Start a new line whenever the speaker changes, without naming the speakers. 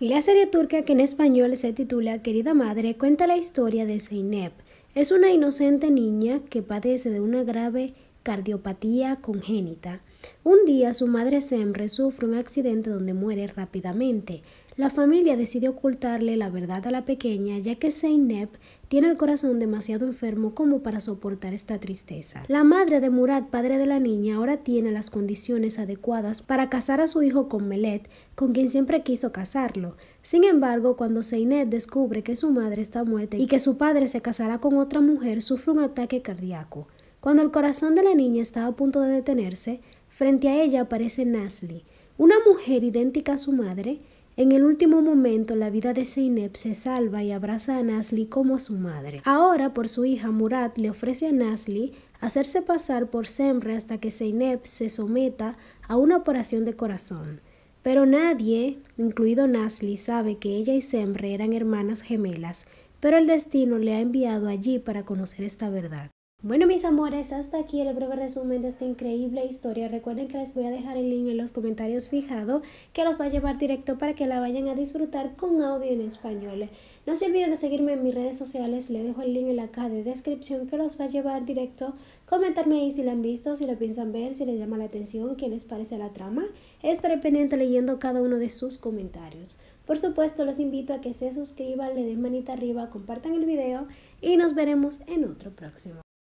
La serie turca que en español se titula Querida Madre cuenta la historia de Zeynep. Es una inocente niña que padece de una grave cardiopatía congénita. Un día su madre Semre sufre un accidente donde muere rápidamente. La familia decide ocultarle la verdad a la pequeña ya que Zeynep tiene el corazón demasiado enfermo como para soportar esta tristeza. La madre de Murat, padre de la niña, ahora tiene las condiciones adecuadas para casar a su hijo con Melet, con quien siempre quiso casarlo. Sin embargo, cuando Zeynep descubre que su madre está muerta y que su padre se casará con otra mujer, sufre un ataque cardíaco. Cuando el corazón de la niña estaba a punto de detenerse, frente a ella aparece Nasli, una mujer idéntica a su madre. En el último momento, la vida de Seinep se salva y abraza a Nasli como a su madre. Ahora, por su hija, Murat le ofrece a Nasli hacerse pasar por Semre hasta que Seinep se someta a una operación de corazón. Pero nadie, incluido Nasli, sabe que ella y Semre eran hermanas gemelas, pero el destino le ha enviado allí para conocer esta verdad. Bueno mis amores, hasta aquí el breve resumen de esta increíble historia. Recuerden que les voy a dejar el link en los comentarios fijado que los va a llevar directo para que la vayan a disfrutar con audio en español. No se olviden de seguirme en mis redes sociales, les dejo el link en la caja de descripción que los va a llevar directo. Comentarme ahí si la han visto, si la piensan ver, si les llama la atención, qué les parece la trama. Estaré pendiente leyendo cada uno de sus comentarios. Por supuesto, los invito a que se suscriban, le den manita arriba, compartan el video y nos veremos en otro próximo.